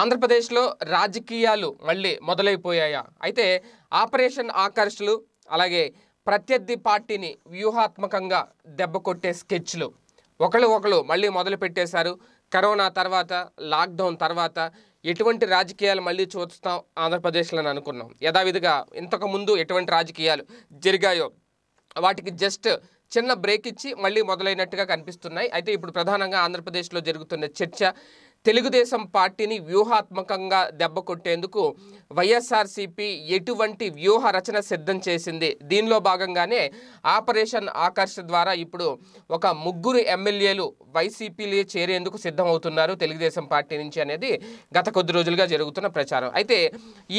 ఆంధ్రప్రదేశ్లో రాజకీయాలు మళ్ళీ మొదలైపోయాయా అయితే ఆపరేషన్ ఆకర్షలు అలాగే ప్రత్యర్థి పార్టీని వ్యూహాత్మకంగా దెబ్బకొట్టే స్కెచ్లు ఒకళ్ళు ఒకళ్ళు మళ్ళీ మొదలు పెట్టేశారు కరోనా తర్వాత లాక్డౌన్ తర్వాత ఎటువంటి రాజకీయాలు మళ్ళీ చూస్తాం ఆంధ్రప్రదేశ్లో అనుకున్నాం యథావిధిగా ఇంతకుముందు ఎటువంటి రాజకీయాలు జరిగాయో వాటికి జస్ట్ చిన్న బ్రేక్ ఇచ్చి మళ్ళీ మొదలైనట్టుగా కనిపిస్తున్నాయి అయితే ఇప్పుడు ప్రధానంగా ఆంధ్రప్రదేశ్లో జరుగుతున్న చర్చ తెలుగుదేశం పార్టీని వ్యూహాత్మకంగా దెబ్బకొట్టేందుకు వైఎస్ఆర్సీపీ ఎటువంటి వ్యూహ రచన సిద్ధం చేసింది దీనిలో భాగంగానే ఆపరేషన్ ఆకర్ష ద్వారా ఇప్పుడు ఒక ముగ్గురు ఎమ్మెల్యేలు వైసీపీలో చేరేందుకు సిద్ధమవుతున్నారు తెలుగుదేశం పార్టీ నుంచి అనేది గత కొద్ది రోజులుగా జరుగుతున్న ప్రచారం అయితే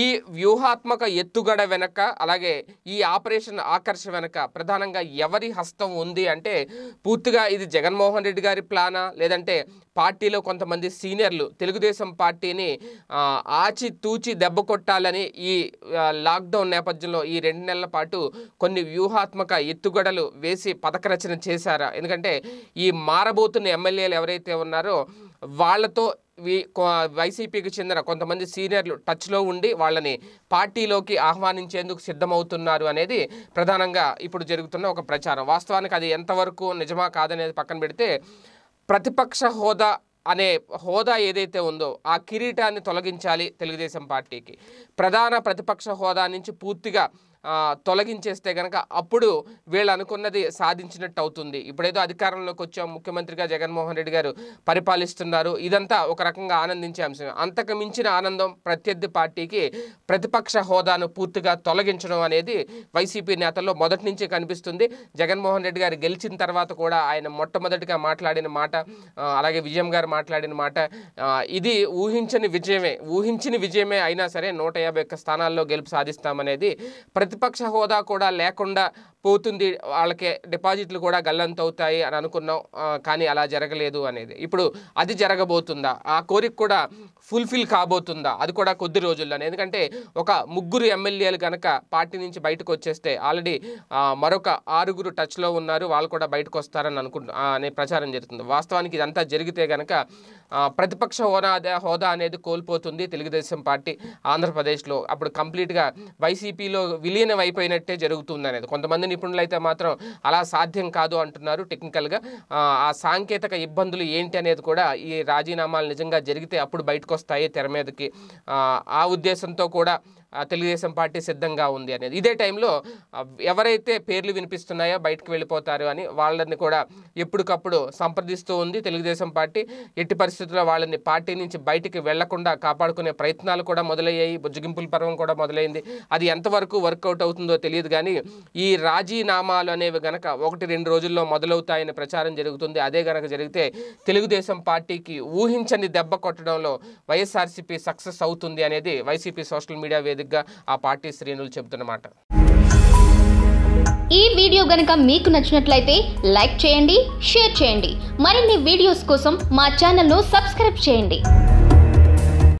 ఈ వ్యూహాత్మక ఎత్తుగడ వెనక అలాగే ఈ ఆపరేషన్ ఆకర్ష వెనక ప్రధానంగా ఎవరి హస్తం ఉంది అంటే పూర్తిగా ఇది జగన్మోహన్ రెడ్డి గారి ప్లానా లేదంటే పార్టీలో కొంతమంది సీ సీనియర్లు తెలుగుదేశం పార్టీని ఆచి తూచి దెబ్బ కొట్టాలని ఈ లాక్డౌన్ నేపథ్యంలో ఈ రెండు నెలల పాటు కొన్ని వ్యూహాత్మక ఎత్తుగడలు వేసి పథక రచన చేశారా ఎందుకంటే ఈ మారబోతున్న ఎమ్మెల్యేలు ఎవరైతే ఉన్నారో వాళ్లతో వైసీపీకి చెందిన కొంతమంది సీనియర్లు టచ్లో ఉండి వాళ్ళని పార్టీలోకి ఆహ్వానించేందుకు సిద్ధమవుతున్నారు అనేది ప్రధానంగా ఇప్పుడు జరుగుతున్న ఒక ప్రచారం వాస్తవానికి అది ఎంతవరకు నిజమా కాదనేది పక్కన పెడితే ప్రతిపక్ష హోదా అనే హోదా ఏదైతే ఉందో ఆ కిరీటాన్ని తొలగించాలి తెలుగుదేశం పార్టీకి ప్రధాన ప్రతిపక్ష హోదా నుంచి పూర్తిగా తొలగించేస్తే కనుక అప్పుడు వీళ్ళు అనుకున్నది సాధించినట్టు అవుతుంది ఇప్పుడేదో అధికారంలోకి వచ్చాం ముఖ్యమంత్రిగా జగన్మోహన్ రెడ్డి గారు పరిపాలిస్తున్నారు ఇదంతా ఒక రకంగా ఆనందించే అంశం అంతకు మించిన ఆనందం ప్రత్యర్థి పార్టీకి ప్రతిపక్ష హోదాను పూర్తిగా తొలగించడం అనేది వైసీపీ నేతల్లో మొదటి నుంచే కనిపిస్తుంది జగన్మోహన్ రెడ్డి గారు గెలిచిన తర్వాత కూడా ఆయన మొట్టమొదటిగా మాట్లాడిన మాట అలాగే విజయం గారు మాట్లాడిన మాట ఇది ఊహించని విజయమే ఊహించిన విజయమే అయినా సరే నూట స్థానాల్లో గెలుపు సాధిస్తామనేది ప్రతి ప్రతిపక్ష హోదా కూడా లేకుండా పోతుంది వాళ్ళకి డిపాజిట్లు కూడా గల్లంతవుతాయి అని అనుకున్నాం కానీ అలా జరగలేదు అనేది ఇప్పుడు అది జరగబోతుందా ఆ కోరిక కూడా ఫుల్ఫిల్ కాబోతుందా అది కూడా కొద్ది రోజుల్లోనే ఎందుకంటే ఒక ముగ్గురు ఎమ్మెల్యేలు కనుక పార్టీ నుంచి బయటకు వచ్చేస్తే ఆల్రెడీ మరొక ఆరుగురు టచ్లో ఉన్నారు వాళ్ళు కూడా బయటకు వస్తారని అనుకుంటు అనే ప్రచారం జరుగుతుంది వాస్తవానికి ఇదంతా జరిగితే కనుక ప్రతిపక్ష హోదా హోదా అనేది కోల్పోతుంది తెలుగుదేశం పార్టీ ఆంధ్రప్రదేశ్లో అప్పుడు కంప్లీట్గా వైసీపీలో విలీనం అయిపోయినట్టే జరుగుతుంది అనేది కొంతమంది నిపుణులు అయితే మాత్రం అలా సాధ్యం కాదు అంటున్నారు టెక్నికల్గా ఆ సాంకేతిక ఇబ్బందులు ఏంటి అనేది కూడా ఈ రాజీనామాలు నిజంగా జరిగితే అప్పుడు బయటకు తీసుకొస్తాయి తెర మీదకి ఆ ఉద్దేశంతో కూడా తెలుగుదేశం పార్టీ సిద్ధంగా ఉంది అనేది ఇదే టైంలో ఎవరైతే పేర్లు వినిపిస్తున్నాయో బయటకు వెళ్ళిపోతారో అని వాళ్ళని కూడా ఎప్పటికప్పుడు సంప్రదిస్తూ ఉంది తెలుగుదేశం పార్టీ ఎట్టి పరిస్థితుల్లో వాళ్ళని పార్టీ నుంచి బయటికి వెళ్లకుండా కాపాడుకునే ప్రయత్నాలు కూడా మొదలయ్యాయి బుజ్జగింపుల పర్వం కూడా మొదలైంది అది ఎంతవరకు వర్కౌట్ అవుతుందో తెలియదు కానీ ఈ రాజీనామాలు అనేవి గనక ఒకటి రెండు రోజుల్లో మొదలవుతాయని ప్రచారం జరుగుతుంది అదే గనక జరిగితే తెలుగుదేశం పార్టీకి ఊహించని దెబ్బ కొట్టడంలో వైఎస్ఆర్సీపీ సక్సెస్ అవుతుంది అనేది వైసీపీ సోషల్ మీడియా వేదిక వేదికగా ఆ పార్టీ శ్రేణులు చెబుతున్నమాట ఈ వీడియో గనుక మీకు నచ్చినట్లయితే లైక్ చేయండి షేర్ చేయండి మరిన్ని వీడియోస్ కోసం మా ఛానల్ను సబ్స్క్రైబ్ చేయండి